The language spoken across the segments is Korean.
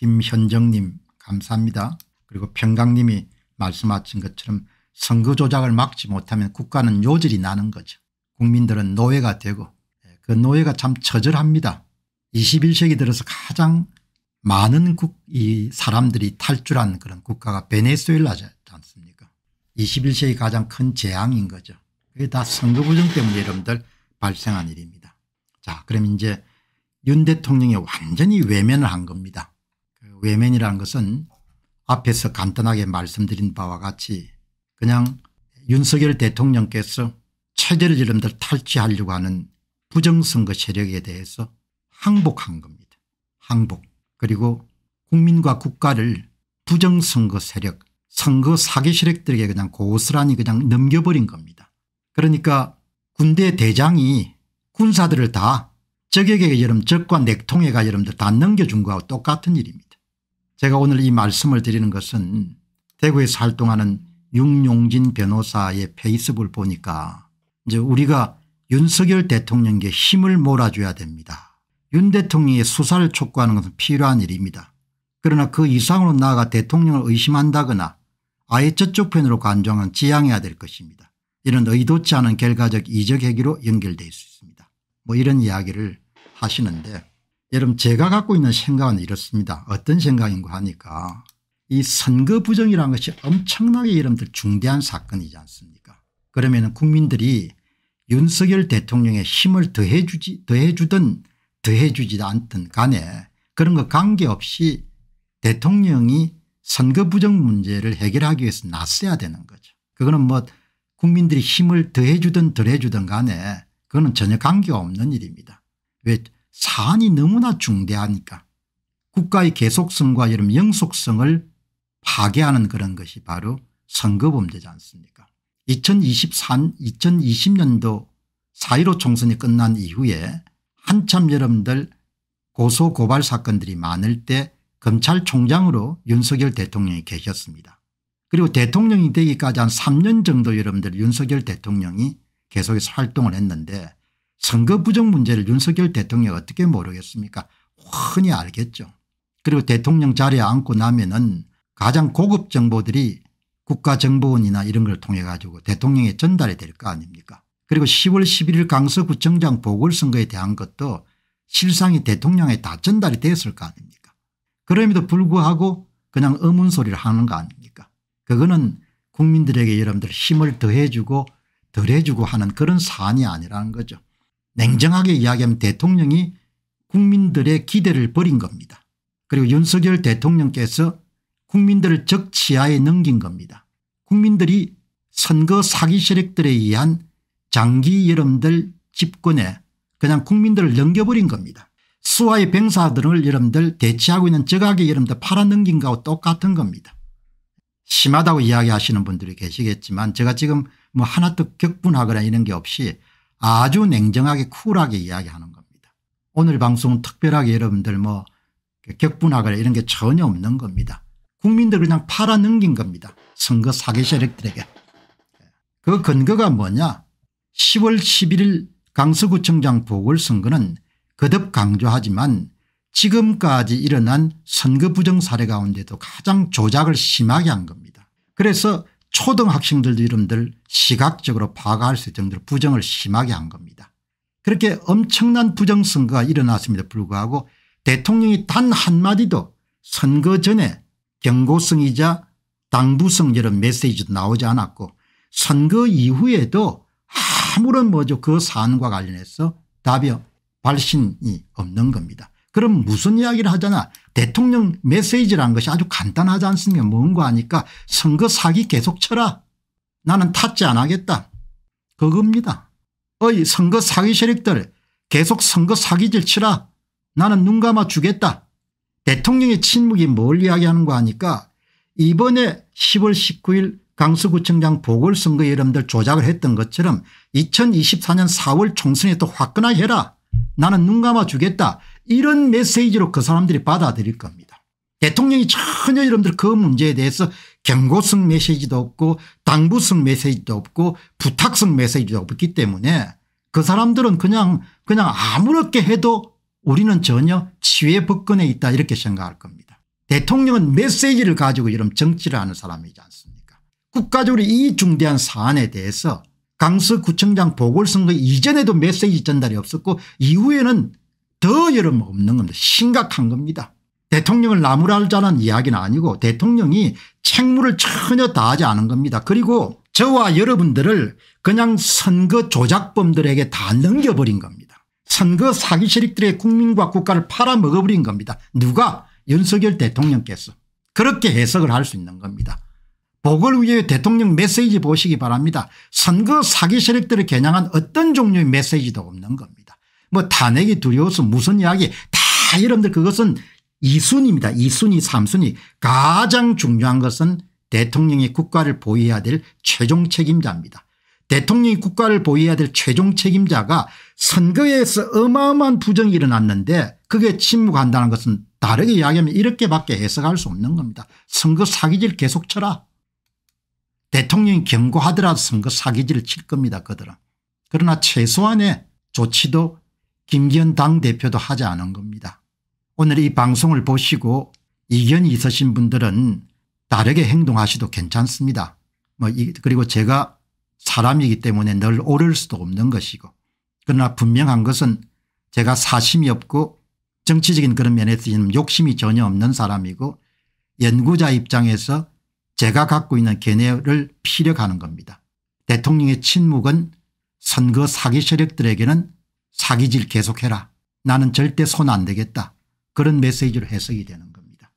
김현정님 감사합니다. 그리고 평강님이 말씀하신 것처럼 선거 조작을 막지 못하면 국가는 요질이 나는 거죠. 국민들은 노예가 되고 예, 그 노예가 참 처절합니다. 21세기 들어서 가장 많은 국, 이 사람들이 탈출한 그런 국가가 베네수엘라지 않습니까 21세기 가장 큰 재앙인 거죠. 그게 다 선거 부정 때문에 여러분들 발생한 일입니다. 자 그럼 이제 윤 대통령이 완전히 외면을 한 겁니다. 외면이라는 것은 앞에서 간단하게 말씀드린 바와 같이 그냥 윤석열 대통령께서 체제를 지름들 탈취하려고 하는 부정선거 세력에 대해서 항복한 겁니다. 항복 그리고 국민과 국가를 부정선거 세력 선거 사기 세력들에게 그냥 고스란히 그냥 넘겨버린 겁니다. 그러니까 군대 대장이 군사들을 다 적에게 여름 적과 넥통에가 여러분들 다 넘겨준 거하고 똑같은 일입니다. 제가 오늘 이 말씀을 드리는 것은 대구에서 활동하는 육용진 변호사의 페이스북을 보니까 이제 우리가 윤석열 대통령에게 힘을 몰아줘야 됩니다. 윤 대통령의 수사를 촉구하는 것은 필요한 일입니다. 그러나 그 이상으로 나아가 대통령을 의심한다거나 아예 저쪽 편으로 관정은 지양해야 될 것입니다. 이런 의도치 않은 결과적 이적 행기로 연결될 수 있습니다. 뭐 이런 이야기를 하시는데 여러분 제가 갖고 있는 생각은 이렇습니다. 어떤 생각인가 하니까 이 선거 부정이라는 것이 엄청나게 여러분들 중대한 사건이지 않습니까 그러면 국민들이 윤석열 대통령의 힘을 더해주지 더해주든 더해주지 않든 간에 그런 것 관계없이 대통령이 선거 부정 문제를 해결하기 위해서 나서야 되는 거죠. 그거는 뭐 국민들이 힘을 더해주든 덜해주든 간에 그거는 전혀 관계없는 일입니다. 왜 사안이 너무나 중대하니까 국가의 계속성과 여러 영속성을 파괴하는 그런 것이 바로 선거범죄지 않습니까 2023, 2020년도 4.15 총선이 끝난 이후에 한참 여러분들 고소고발 사건들이 많을 때 검찰총장으로 윤석열 대통령이 계셨습니다. 그리고 대통령이 되기까지 한 3년 정도 여러분들 윤석열 대통령이 계속해서 활동을 했는데 선거 부정 문제를 윤석열 대통령이 어떻게 모르겠습니까 흔히 알겠죠. 그리고 대통령 자리에 앉고 나면은 가장 고급 정보들이 국가정보원이나 이런 걸 통해 가지고 대통령에 전달이 될 거 아닙니까 그리고 10월 11일 강서구청장 보궐선거에 대한 것도 실상이 대통령에 다 전달이 됐을 거 아닙니까 그럼에도 불구하고 그냥 어문소리를 하는 거 아닙니까 그거는 국민들에게 여러분들 힘을 더해주고 덜해주고 하는 그런 사안이 아니라는 거죠. 냉정하게 이야기하면 대통령이 국민들의 기대를 버린 겁니다. 그리고 윤석열 대통령께서 국민들을 적치하에 넘긴 겁니다. 국민들이 선거 사기 세력들에 의한 장기 여러분들 집권에 그냥 국민들을 넘겨버린 겁니다. 수와의 병사들을 여러분들 대치하고 있는 적하게 여러분들 팔아넘긴 거하고 똑같은 겁니다. 심하다고 이야기하시는 분들이 계시겠지만 제가 지금 뭐 하나도 격분하거나 이런 게 없이 아주 냉정하게 쿨하게 이야기하는 겁니다. 오늘 방송은 특별하게 여러분들 뭐 격분하거나 이런 게 전혀 없는 겁니다. 국민들 그냥 팔아넘긴 겁니다. 선거 사기 세력들에게. 그 근거가 뭐냐 10월 11일 강서구청장 보궐선거는 거듭 강조하지만 지금까지 일어난 선거 부정 사례 가운데도 가장 조작을 심하게 한 겁니다. 그래서 초등학생들 도 이름들 시각적으로 파악할 수 있을 정도로 부정을 심하게 한 겁니다. 그렇게 엄청난 부정선거가 일어났음에도 불구하고 대통령이 단 한마디도 선거 전에 경고성이자 당부성 이런 메시지도 나오지 않았고 선거 이후에도 아무런 뭐죠 그 사안과 관련해서 답이 발신이 없는 겁니다. 그럼 무슨 이야기를 하잖아 대통령 메시지라는 것이 아주 간단하지 않습니까 뭔가 하니까 선거 사기 계속 쳐라 나는 탓지 안 하겠다 그겁니다. 어이 선거 사기 세력들 계속 선거 사기질 치라 나는 눈 감아 주겠다 대통령의 침묵이 뭘 이야기하는 거 하니까 이번에 10월 19일 강서구청장 보궐선거 여러분들 조작을 했던 것처럼 2024년 4월 총선에 또 화끈하게 해라 나는 눈 감아 주겠다 이런 메시지로 그 사람들이 받아들일 겁니다. 대통령이 전혀 여러분들 그 문제에 대해서 경고성 메시지도 없고 당부성 메시지도 없고 부탁성 메시지도 없기 때문에 그 사람들은 그냥 그냥 아무렇게 해도 우리는 전혀 치외 법권에 있다 이렇게 생각할 겁니다. 대통령은 메시지를 가지고 이런 정치를 하는 사람이지 않습니까 국가적으로 이 중대한 사안에 대해서 강서구청장 보궐선거 이전에도 메시지 전달이 없었고 이후에는 더 여름 없는 겁니다. 심각한 겁니다. 대통령을 나무랄자는 이야기는 아니고 대통령이 책무를 전혀 다하지 않은 겁니다. 그리고 저와 여러분들을 그냥 선거 조작범들에게 다 넘겨버린 겁니다. 선거 사기 세력들의 국민과 국가를 팔아먹어버린 겁니다. 누가 윤석열 대통령께서 그렇게 해석을 할 수 있는 겁니다. 복을 위해 대통령 메시지 보시기 바랍니다. 선거 사기 세력들을 겨냥한 어떤 종류의 메시지도 없는 겁니다. 뭐 탄핵이 두려워서 무슨 이야기 다 여러분들 그것은 2순위입니다. 2순위 3순위 가장 중요한 것은 대통령이 국가를 보유해야 될 최종 책임자입니다. 대통령이 국가를 보유해야 될 최종 책임자가 선거에서 어마어마한 부정이 일어났는데 그게 침묵한다는 것은 다르게 이야기하면 이렇게밖에 해석할 수 없는 겁니다. 선거 사기질 계속 쳐라. 대통령이 경고하더라도 선거 사기질을 칠 겁니다. 그들은. 그러나 최소한의 조치도 김기현 당대표도 하지 않은 겁니다. 오늘 이 방송을 보시고 이견이 있으신 분들은 다르게 행동하시도 괜찮습니다. 뭐 그리고 제가 사람이기 때문에 늘 오를 수도 없는 것이고 그러나 분명한 것은 제가 사심이 없고 정치적인 그런 면에서 욕심이 전혀 없는 사람이고 연구자 입장에서 제가 갖고 있는 견해를 피력하는 겁니다. 대통령의 침묵은 선거 사기 세력들에게는 사기질 계속해라. 나는 절대 손 안 되겠다. 그런 메시지로 해석이 되는 겁니다.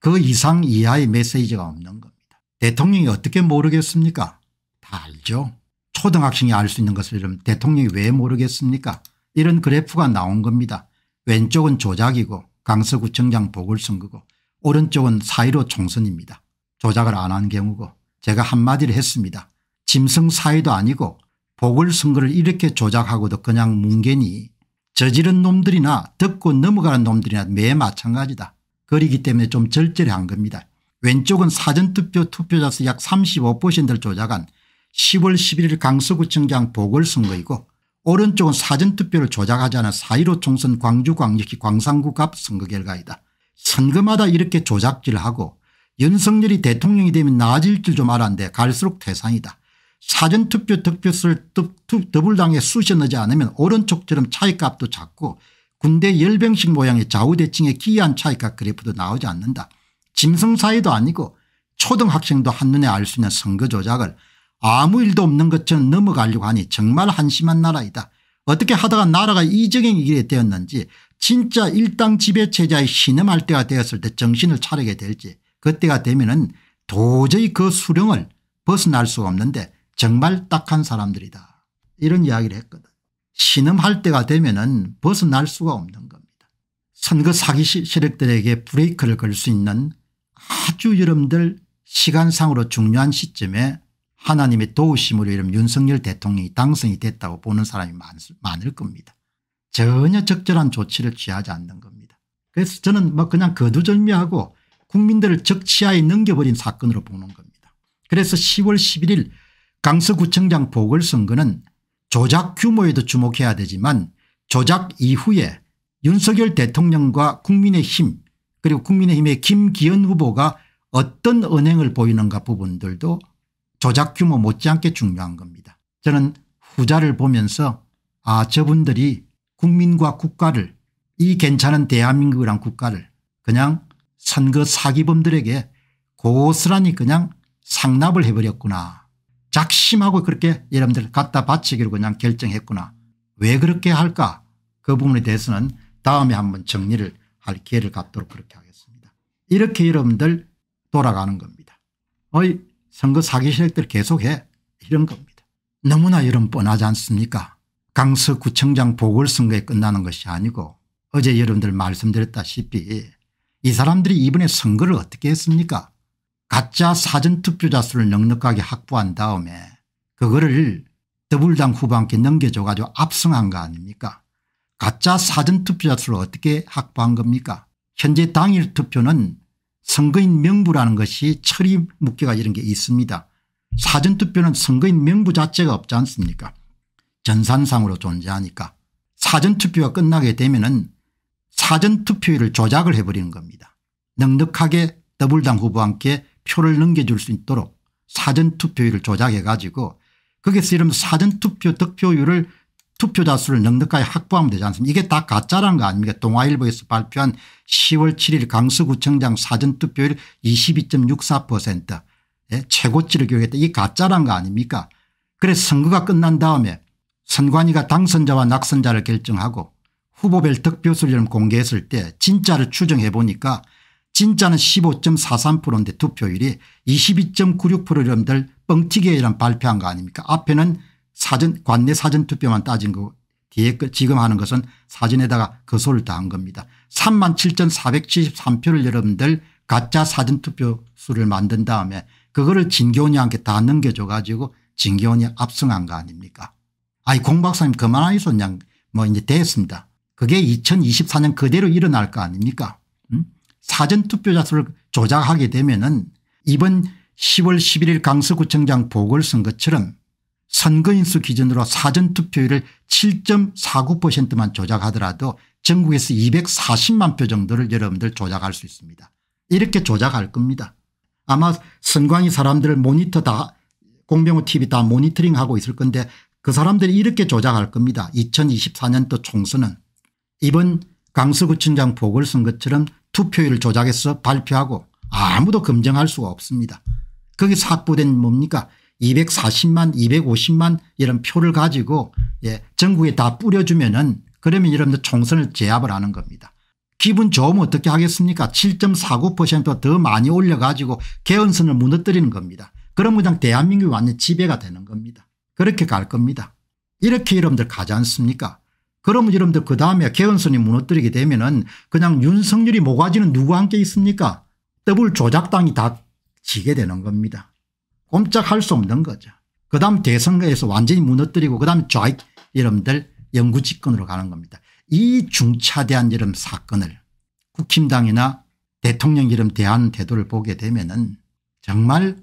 그 이상 이하의 메시지가 없는 겁니다. 대통령이 어떻게 모르겠습니까? 다 알죠. 초등학생이 알 수 있는 것을 대통령이 왜 모르겠습니까? 이런 그래프가 나온 겁니다. 왼쪽은 조작이고 강서구청장 보궐선거고 오른쪽은 사이로 총선입니다. 조작을 안 한 경우고 제가 한마디를 했습니다. 짐승 사이도 아니고 보궐선거를 이렇게 조작하고도 그냥 뭉개니 저지른 놈들이나 듣고 넘어가는 놈들이나 매 마찬가지다. 그리기 때문에 좀 절제한 겁니다. 왼쪽은 사전투표 투표자 수 약 35%를 조작한 10월 11일 강서구청장 보궐선거이고 오른쪽은 사전투표를 조작하지 않은 4.15 총선 광주광역시 광산구 갑 선거 결과이다. 선거마다 이렇게 조작질하고 을 연석열이 대통령이 되면 나아질 줄 좀 알았는데 갈수록 태상이다 사전투표 득표수를 더블당에 쑤셔 넣지 않으면 오른쪽처럼 차이값도 작고 군대 열병식 모양의 좌우대칭에 기이한 차이값 그래프도 나오지 않는다. 짐승 사이도 아니고 초등학생도 한눈에 알 수 있는 선거 조작을 아무 일도 없는 것처럼 넘어가려고 하니 정말 한심한 나라이다. 어떻게 하다가 나라가 이적인 길에 되었는지 진짜 일당 지배체제의 신음할 때가 되었을 때 정신을 차리게 될지 그때가 되면 은 도저히 그 수령을 벗어날 수가 없는데 정말 딱한 사람들이다 이런 이야기를 했거든. 신음할 때가 되면 은 벗어날 수가 없는 겁니다. 선거 사기 세력들에게 브레이크를 걸 수 있는 아주 여러분들 시간상으로 중요한 시점에 하나님의 도우심으로 이름 윤석열 대통령이 당선이 됐다고 보는 사람이 많, 많을 겁니다. 전혀 적절한 조치를 취하지 않는 겁니다. 그래서 저는 뭐 그냥 거두절미하고 국민들을 적치하에 넘겨버린 사건으로 보는 겁니다. 그래서 10월 11일 강서구청장 보궐선거는 조작 규모에도 주목해야 되지만 조작 이후에 윤석열 대통령과 국민의힘 그리고 국민의힘의 김기현 후보가 어떤 언행을 보이는가 부분들도 조작 규모 못지않게 중요한 겁니다. 저는 후자를 보면서 아 저분들이 국민과 국가를 이 괜찮은 대한민국이란 국가를 그냥 선거 사기범들에게 고스란히 그냥 상납을 해버렸구나 작심하고 그렇게 여러분들 갖다 바치기로 그냥 결정했구나. 왜 그렇게 할까 그 부분에 대해서는 다음에 한번 정리를 할 기회를 갖도록 그렇게 하겠습니다. 이렇게 여러분들 돌아가는 겁니다. 어이 선거 사기 세력들 계속해 이런 겁니다. 너무나 여러분 뻔하지 않습니까 강서구청장 보궐선거에 끝나는 것이 아니고 어제 여러분들 말씀드렸다시피 이 사람들이 이번에 선거를 어떻게 했습니까 가짜 사전투표자 수를 넉넉하게 확보한 다음에 그거를 더불당 후반께 보 넘겨줘 가지고 압승한 거 아닙니까 가짜 사전투표자 수를 어떻게 확보한 겁니까 현재 당일 투표는 선거인 명부라는 것이 처리 묶여가 이런 게 있습니다. 사전투표는 선거인 명부 자체가 없지 않습니까 전산상으로 존재하니까 사전투표가 끝나게 되면 은 사전투표율을 조작을 해버리는 겁니다. 넉넉하게 더블당 후보와 함께 표를 넘겨줄 수 있도록 사전투표율을 조작해 가지고 거기서 이러면 사전투표 득표율을 투표자 수를 넉넉하게 확보하면 되지 않습니까 이게 다 가짜라는 거 아닙니까 동아일보에서 발표한 10월 7일 강서구청장 사전투표율 22.64% 예? 최고치를 기록했다 이 가짜라는 거 아닙니까 그래서 선거가 끝난 다음에 선관위가 당선자와 낙선자를 결정하고 후보별 득표수를 공개했을 때 진짜를 추정해 보니까 진짜는 15.43%인데 투표율이 22.96% 여러분들 뻥튀기란 발표한 거 아닙니까 앞에는 사전 관내 사전투표만 따진 거고 뒤에 지금 하는 것은 사전에다가 거소를 다 한 겁니다. 37,473표를 여러분들 가짜 사전투표 수를 만든 다음에 그거를 진교원이한테 다 넘겨줘 가지고 진교원이 압승한 거 아닙니까 아이 공 박사님 그만하이소 그뭐 이제 됐습니다. 그게 2024년 그대로 일어날 거 아닙니까 음? 사전투표자 수를 조작하게 되면은 이번 10월 11일 강서구청장 보궐선거처럼 선거인수 기준으로 사전투표율을 7.49%만 조작하더라도 전국에서 240만 표 정도를 여러분들 조작할 수 있습니다. 이렇게 조작할 겁니다. 아마 선관위 사람들 을 모니터 다 공병호 TV 다 모니터링하고 있을 건데 그 사람들이 이렇게 조작할 겁니다. 2024년도 총선은 이번 강서구청장 보궐선거처럼 투표율 조작해서 발표하고 아무도 검증할 수가 없습니다. 거기 삭부된 뭡니까 240만 250만 이런 표를 가지고 예, 전국에 다 뿌려주면 은 그러면 여러분들 총선을 제압을 하는 겁니다. 기분 좋으면 어떻게 하겠습니까 7.49%더 많이 올려가지고 개헌선을 무너뜨리는 겁니다. 그럼 그냥 대한민국이 완전 지배가 되는 겁니다. 그렇게 갈 겁니다. 이렇게 여러분들 가지 않습니까 그러면 여러분들 그 다음에 개헌선이 무너뜨리게 되면 은 그냥 윤석열이 모가지는 누구 함께 있습니까 더블 조작당이 다 지게 되는 겁니다. 꼼짝할 수 없는 거죠. 그 다음 대선에서 완전히 무너뜨리고 그 다음 좌익 여러분들 영구집권으로 가는 겁니다. 이 중차대한 이름 사건을 국힘당이나 대통령 이름 대한 태도를 보게 되면 은 정말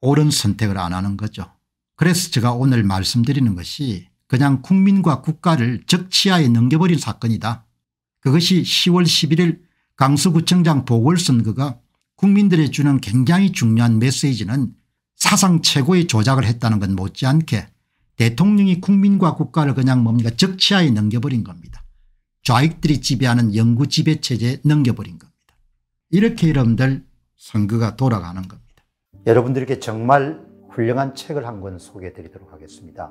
옳은 선택을 안 하는 거죠. 그래서 제가 오늘 말씀드리는 것이 그냥 국민과 국가를 적치하에 넘겨버린 사건이다. 그것이 10월 11일 강서구청장 보궐선거가 국민들이 주는 굉장히 중요한 메시지는 사상 최고의 조작을 했다는 건 못지않게 대통령이 국민과 국가를 그냥 뭡니까 적치하에 넘겨버린 겁니다. 좌익들이 지배하는 영구 지배체제에 넘겨버린 겁니다. 이렇게 여러분들 선거가 돌아가는 겁니다. 여러분들에게 정말 훌륭한 책을 한 권 소개해 드리도록 하겠습니다.